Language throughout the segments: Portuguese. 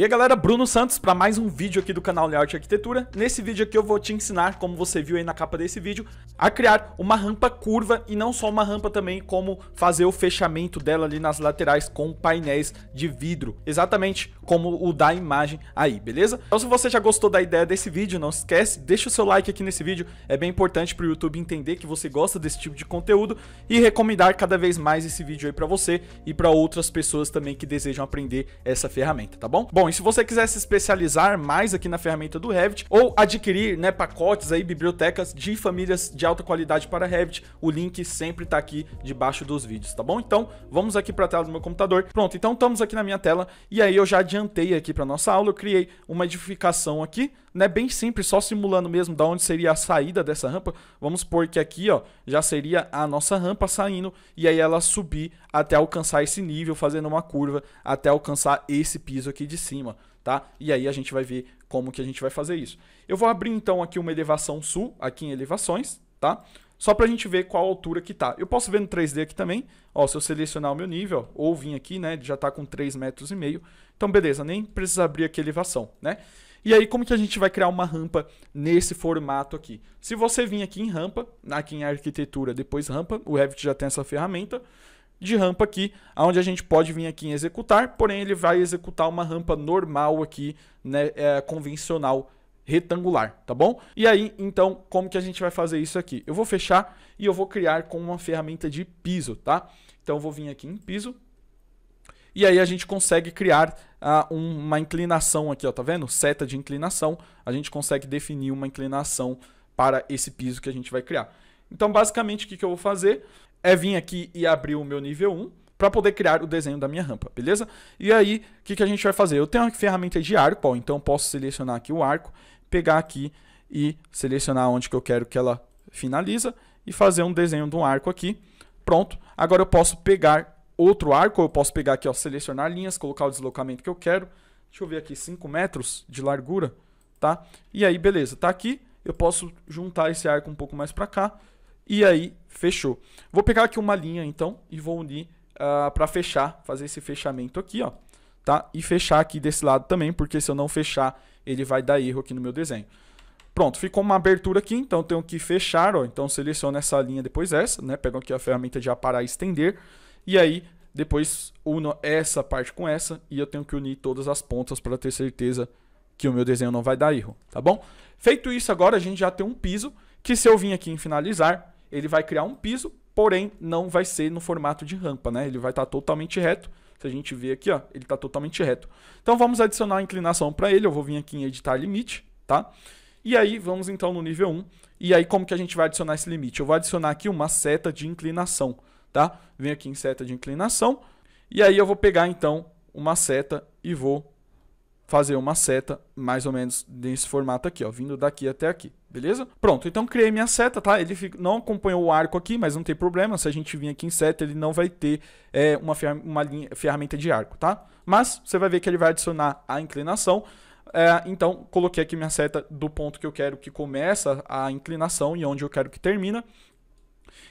E aí galera, Bruno Santos para mais um vídeo aqui do canal Layout Arquitetura. Nesse vídeo aqui eu vou te ensinar, como você viu aí na capa desse vídeo, a criar uma rampa curva e não só uma rampa também, como fazer o fechamento dela ali nas laterais com painéis de vidro, exatamente como o da imagem aí, beleza? Então se você já gostou da ideia desse vídeo, não esquece, deixa o seu like aqui nesse vídeo, é bem importante para o YouTube entender que você gosta desse tipo de conteúdo e recomendar cada vez mais esse vídeo aí para você e para outras pessoas também que desejam aprender essa ferramenta, tá bom? Bom, e se você quiser se especializar mais aqui na ferramenta do Revit ou adquirir né, pacotes aí, bibliotecas de famílias de alta qualidade para Revit, o link sempre está aqui debaixo dos vídeos, tá bom? Então, vamos aqui para a tela do meu computador. Pronto, então estamos aqui na minha tela e aí eu já adiantei aqui para nossa aula, eu criei uma edificação aqui, né, bem simples, só simulando mesmo da onde seria a saída dessa rampa. Vamos supor que aqui, ó, já seria a nossa rampa saindo e aí ela subir até alcançar esse nível, fazendo uma curva até alcançar esse piso aqui de cima cima, tá? E aí a gente vai ver como que a gente vai fazer isso. Eu vou abrir então aqui uma elevação sul, aqui em elevações, tá? Só para a gente ver qual altura que tá. Eu posso ver no 3D aqui também. Ó, se eu selecionar o meu nível, ou vim aqui, né, já tá com 3,5 metros e meio. Então beleza, nem precisa abrir aqui a elevação, né? E aí, como que a gente vai criar uma rampa nesse formato aqui? Se você vir aqui em rampa, aqui em arquitetura, depois rampa, o Revit já tem essa ferramenta de rampa aqui, onde a gente pode vir aqui em executar, porém ele vai executar uma rampa normal aqui, né, é, convencional, retangular, tá bom? E aí, então, como que a gente vai fazer isso aqui? Eu vou fechar e eu vou criar com uma ferramenta de piso, tá? Então eu vou vir aqui em piso, e aí a gente consegue criar ah, uma inclinação aqui, ó, tá vendo? Seta de inclinação, a gente consegue definir uma inclinação para esse piso que a gente vai criar. Então, basicamente, o que, que eu vou fazer é vir aqui e abrir o meu nível 1 para poder criar o desenho da minha rampa, beleza? E aí, o que, que a gente vai fazer? Eu tenho a ferramenta de arco, ó, então posso selecionar aqui o arco, pegar aqui e selecionar onde que eu quero que ela finaliza e fazer um desenho de um arco aqui. Pronto. Agora eu posso pegar outro arco, eu posso pegar aqui, ó, selecionar linhas, colocar o deslocamento que eu quero. Deixa eu ver aqui, 5 metros de largura, tá? E aí, beleza, tá aqui. Eu posso juntar esse arco um pouco mais para cá e aí, fechou. Vou pegar aqui uma linha, então, e vou unir uh, ah, para fechar, fazer esse fechamento aqui, ó. Tá? E fechar aqui desse lado também, porque se eu não fechar, ele vai dar erro aqui no meu desenho. Pronto, ficou uma abertura aqui, então tenho que fechar, ó. Então seleciono essa linha depois essa, né? Pego aqui a ferramenta de aparar e estender. E aí, depois uno essa parte com essa e eu tenho que unir todas as pontas para ter certeza que o meu desenho não vai dar erro, tá bom? Feito isso agora, a gente já tem um piso que se eu vim aqui em finalizar, ele vai criar um piso, porém não vai ser no formato de rampa, né? Ele vai estar tá totalmente reto. Se a gente ver aqui, ó, ele está totalmente reto. Então vamos adicionar a inclinação para ele. Eu vou vir aqui em editar limite, tá? E aí vamos então no nível 1. E aí como que a gente vai adicionar esse limite? Eu vou adicionar aqui uma seta de inclinação, tá? Venho aqui em seta de inclinação. E aí eu vou pegar então uma seta e vou fazer uma seta mais ou menos nesse formato aqui, ó, vindo daqui até aqui, beleza? Pronto, então criei minha seta, tá? Ele não acompanhou o arco aqui, mas não tem problema, se a gente vir aqui em seta, ele não vai ter é, uma, uma linha, ferramenta de arco, tá? Mas você vai ver que ele vai adicionar a inclinação, é, então coloquei aqui minha seta do ponto que eu quero que começa a inclinação e onde eu quero que termina,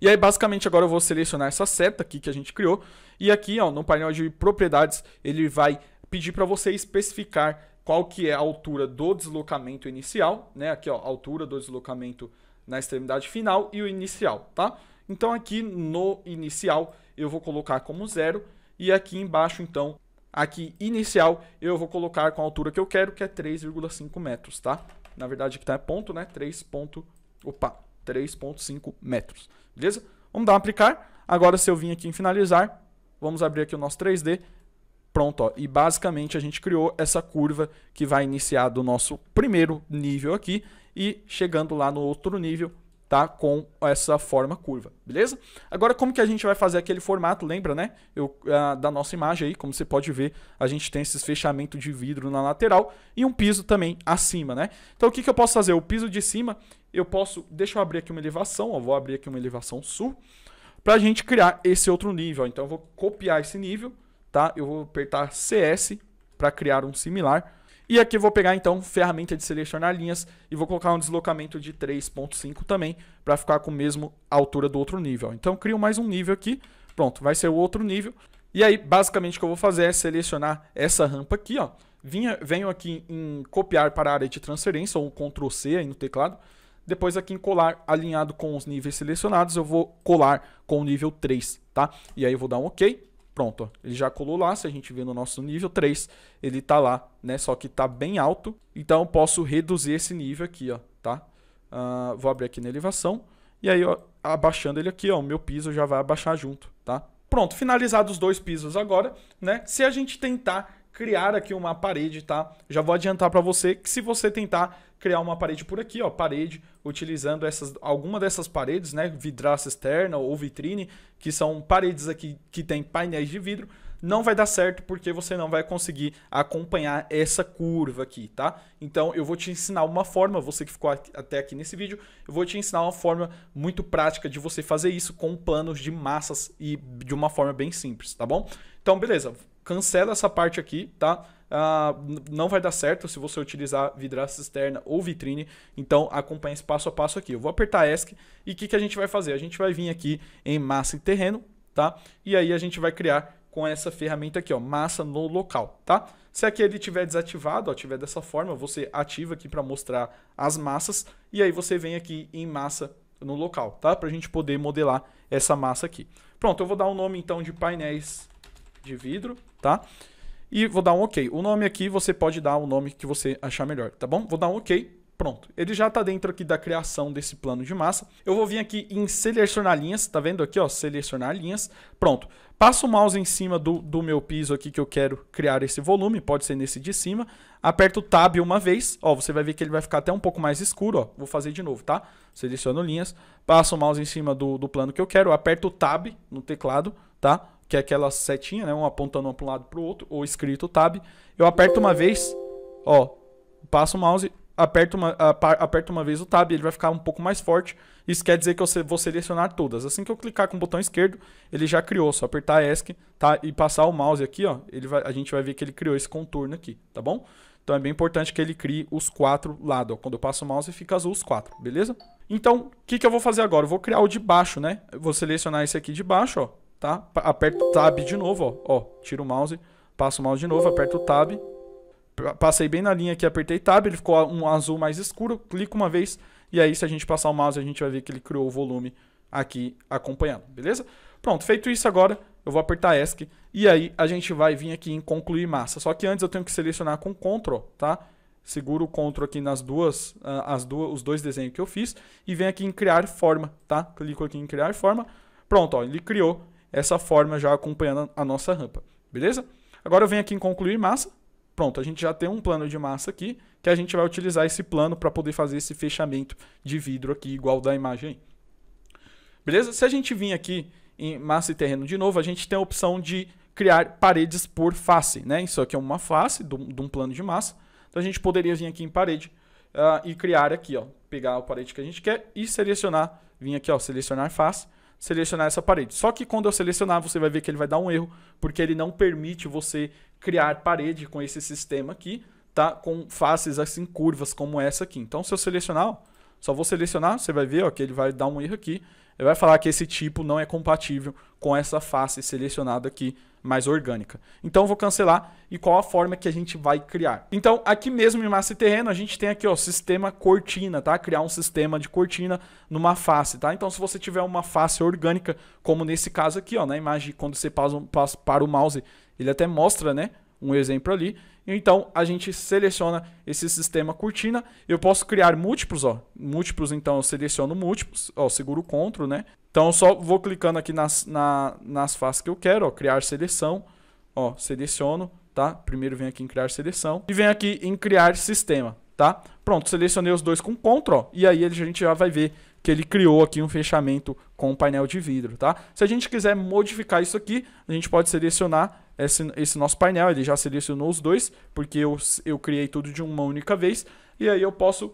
e aí, basicamente, agora eu vou selecionar essa seta aqui que a gente criou. E aqui, ó, no painel de propriedades, ele vai pedir para você especificar qual que é a altura do deslocamento inicial, né? Aqui, ó, altura do deslocamento na extremidade final e o inicial, tá? Então aqui no inicial eu vou colocar como zero e aqui embaixo então, aqui inicial eu vou colocar com a altura que eu quero, que é 3,5 metros, tá? Na verdade aqui tá é ponto, né? 3 ponto, opa, 3.5 metros, beleza? Vamos dar um aplicar. Agora se eu vim aqui em finalizar, vamos abrir aqui o nosso 3D, Pronto, ó, e basicamente a gente criou essa curva que vai iniciar do nosso primeiro nível aqui e chegando lá no outro nível, tá? Com essa forma curva, beleza? Agora, como que a gente vai fazer aquele formato, lembra, né? Eu, a, ah, da nossa imagem aí, como você pode ver, a gente tem esses fechamento de vidro na lateral e um piso também acima, né? Então, o que, que eu posso fazer? O piso de cima, eu posso... Deixa eu abrir aqui uma elevação, ó, vou abrir aqui uma elevação sul, pra gente criar esse outro nível. Então, eu vou copiar esse nível tá? Eu vou apertar CS para criar um similar. E aqui eu vou pegar então ferramenta de selecionar linhas e vou colocar um deslocamento de 3.5 também para ficar com o mesmo altura do outro nível. Então crio mais um nível aqui, pronto, vai ser o outro nível. E aí basicamente o que eu vou fazer é selecionar essa rampa aqui, ó. Vinha, venho aqui em copiar para a área de transferência ou Ctrl C aí no teclado. Depois aqui em colar alinhado com os níveis selecionados, eu vou colar com o nível 3, tá? E aí eu vou dar um OK. Pronto, ó. ele já colou lá, se a gente vê no nosso nível 3, ele tá lá, né? Só que tá bem alto, então eu posso reduzir esse nível aqui, ó, tá? Uh, vou abrir aqui na elevação, e aí, ó, abaixando ele aqui, ó, o meu piso já vai abaixar junto, tá? Pronto, finalizados os dois pisos agora, né? Se a gente tentar criar aqui uma parede, tá? Já vou adiantar para você que se você tentar criar uma parede por aqui, ó, parede, utilizando essas, alguma dessas paredes, né, vidraça externa ou vitrine, que são paredes aqui que tem painéis de vidro, não vai dar certo porque você não vai conseguir acompanhar essa curva aqui, tá? Então eu vou te ensinar uma forma, você que ficou até aqui nesse vídeo, eu vou te ensinar uma forma muito prática de você fazer isso com planos de massas e de uma forma bem simples, tá bom? Então beleza, cancela essa parte aqui, tá? Ah, não vai dar certo se você utilizar vidraça externa ou vitrine. Então acompanhe esse passo a passo aqui. Eu vou apertar ESC e o que, que a gente vai fazer? A gente vai vir aqui em massa e terreno, tá? E aí a gente vai criar com essa ferramenta aqui, ó, massa no local, tá? Se aqui ele tiver desativado, ó, tiver dessa forma, você ativa aqui para mostrar as massas e aí você vem aqui em massa no local, tá? Para a gente poder modelar essa massa aqui. Pronto, eu vou dar o um nome então de painéis de vidro, tá? e vou dar um OK. O nome aqui você pode dar o nome que você achar melhor, tá bom? Vou dar um OK. Pronto, ele já está dentro aqui da criação desse plano de massa. Eu vou vir aqui em selecionar linhas, tá vendo aqui, ó, selecionar linhas. Pronto, passo o mouse em cima do, do meu piso aqui que eu quero criar esse volume, pode ser nesse de cima. Aperto Tab uma vez, ó, você vai ver que ele vai ficar até um pouco mais escuro, ó. Vou fazer de novo, tá? Seleciono linhas, passo o mouse em cima do, do plano que eu quero, aperto Tab no teclado, tá? que é aquela setinha, né? Um apontando um para um lado para o outro, ou escrito tab. Eu aperto uma vez, ó, passo o mouse, aperto uma, aperto uma vez o tab, ele vai ficar um pouco mais forte. Isso quer dizer que eu vou selecionar todas. Assim que eu clicar com o botão esquerdo, ele já criou. Só apertar ESC tá? e passar o mouse aqui, ó, ele vai, a gente vai ver que ele criou esse contorno aqui, tá bom? Então é bem importante que ele crie os quatro lados. Quando eu passo o mouse, fica azul os quatro, beleza? Então, o que, que eu vou fazer agora? Eu vou criar o de baixo, né? Eu vou selecionar esse aqui de baixo, ó tá? Aperto o Tab de novo, ó. ó. Tiro o mouse, passo o mouse de novo, aperto o Tab. Passei bem na linha aqui, apertei Tab, ele ficou um azul mais escuro. Clico uma vez e aí se a gente passar o mouse, a gente vai ver que ele criou o volume aqui acompanhando, beleza? Pronto, feito isso agora, eu vou apertar ESC e aí a gente vai vir aqui em concluir massa. Só que antes eu tenho que selecionar com CTRL, tá? Seguro o CTRL aqui nas duas, ah, as duas, os dois desenhos que eu fiz e vem aqui em criar forma, tá? Clico aqui em criar forma. Pronto, ó, ele criou essa forma já acompanhando a nossa rampa, beleza? Agora eu venho aqui em concluir massa. Pronto, a gente já tem um plano de massa aqui, que a gente vai utilizar esse plano para poder fazer esse fechamento de vidro aqui, igual da imagem aí. Beleza? Se a gente vir aqui em massa e terreno de novo, a gente tem a opção de criar paredes por face, né? Isso aqui é uma face de um plano de massa. Então a gente poderia vir aqui em parede uh, e criar aqui, ó, pegar a parede que a gente quer e selecionar, vir aqui, ó, selecionar face selecionar essa parede. Só que quando eu selecionar, você vai ver que ele vai dar um erro, porque ele não permite você criar parede com esse sistema aqui, tá? Com faces assim, curvas como essa aqui. Então, se eu selecionar, só vou selecionar, você vai ver ó, que ele vai dar um erro aqui. Ele vai falar que esse tipo não é compatível com essa face selecionada aqui mais orgânica. Então vou cancelar e qual a forma que a gente vai criar. Então aqui mesmo em massa e terreno a gente tem aqui ó, sistema cortina, tá? Criar um sistema de cortina numa face, tá? Então se você tiver uma face orgânica, como nesse caso aqui, ó, na imagem quando você passa, passa para o mouse, ele até mostra, né? um exemplo ali. Então a gente seleciona esse sistema cortina. Eu posso criar múltiplos, ó. Múltiplos, então eu seleciono múltiplos, ó, seguro o Ctrl, né? Então, só vou clicando aqui nas, na, nas faces que eu quero, ó, criar seleção, ó, seleciono, tá? Primeiro vem aqui em criar seleção e vem aqui em criar sistema, tá? Pronto, selecionei os dois com CTRL, ó, e aí a gente já vai ver que ele criou aqui um fechamento com um painel de vidro, tá? Se a gente quiser modificar isso aqui, a gente pode selecionar esse, esse nosso painel, ele já selecionou os dois, porque eu, eu criei tudo de uma única vez, e aí eu posso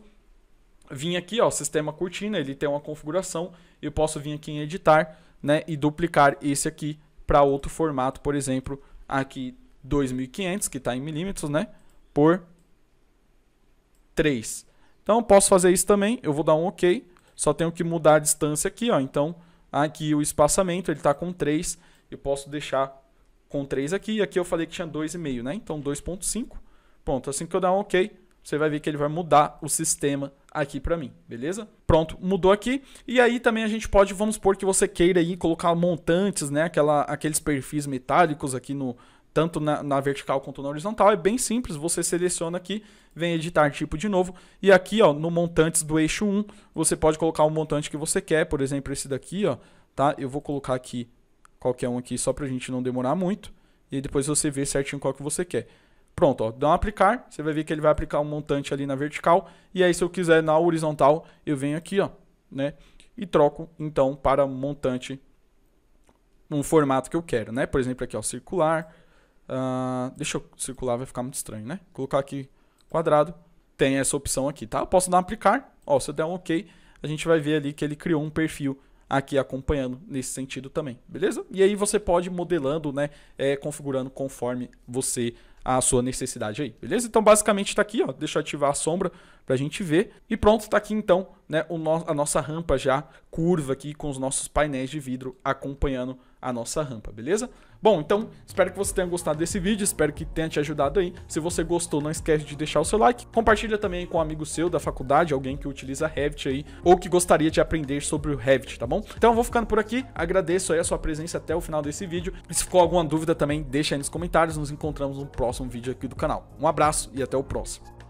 vim aqui, ó, sistema cortina, ele tem uma configuração, eu posso vir aqui em editar, né, e duplicar esse aqui para outro formato, por exemplo, aqui 2500, que está em milímetros, né, por 3. Então, eu posso fazer isso também, eu vou dar um OK, só tenho que mudar a distância aqui, ó, então aqui o espaçamento, ele está com 3, eu posso deixar com 3 aqui, e aqui eu falei que tinha 2,5, né, então 2.5, pronto, assim que eu dar um OK, você vai ver que ele vai mudar o sistema aqui para mim, beleza? Pronto, mudou aqui. E aí também a gente pode, vamos supor que você queira aí colocar montantes, né? Aquela, aqueles perfis metálicos aqui no tanto na, na vertical quanto na horizontal. É bem simples, você seleciona aqui, vem editar tipo de novo. E aqui, ó, no montantes do eixo 1, você pode colocar o montante que você quer. Por exemplo, esse daqui, ó, tá? Eu vou colocar aqui qualquer um aqui só pra gente não demorar muito. E depois você vê certinho qual que você quer. Pronto, ó, dá um aplicar, você vai ver que ele vai aplicar um montante ali na vertical. E aí, se eu quiser na horizontal, eu venho aqui, ó, né? E troco, então, para montante, um formato que eu quero, né? Por exemplo, aqui, ó, circular. Uh, deixa eu circular, vai ficar muito estranho, né? Colocar aqui quadrado, tem essa opção aqui, tá? Eu posso dar um aplicar, ó, se eu der um ok, a gente vai ver ali que ele criou um perfil aqui acompanhando nesse sentido também, beleza? E aí você pode modelando, né, é, configurando conforme você a sua necessidade aí, beleza? Então basicamente está aqui, ó, deixa eu ativar a sombra para a gente ver. E pronto, está aqui então né, no a nossa rampa já curva aqui com os nossos painéis de vidro acompanhando a nossa rampa, beleza? Bom, então espero que você tenha gostado desse vídeo, espero que tenha te ajudado aí. Se você gostou, não esquece de deixar o seu like. Compartilha também com um amigo seu da faculdade, alguém que utiliza Revit aí, ou que gostaria de aprender sobre o Revit, tá bom? Então eu vou ficando por aqui, agradeço aí a sua presença até o final desse vídeo. E se ficou alguma dúvida também, deixa aí nos comentários, nos encontramos no próximo vídeo aqui do canal. Um abraço e até o próximo.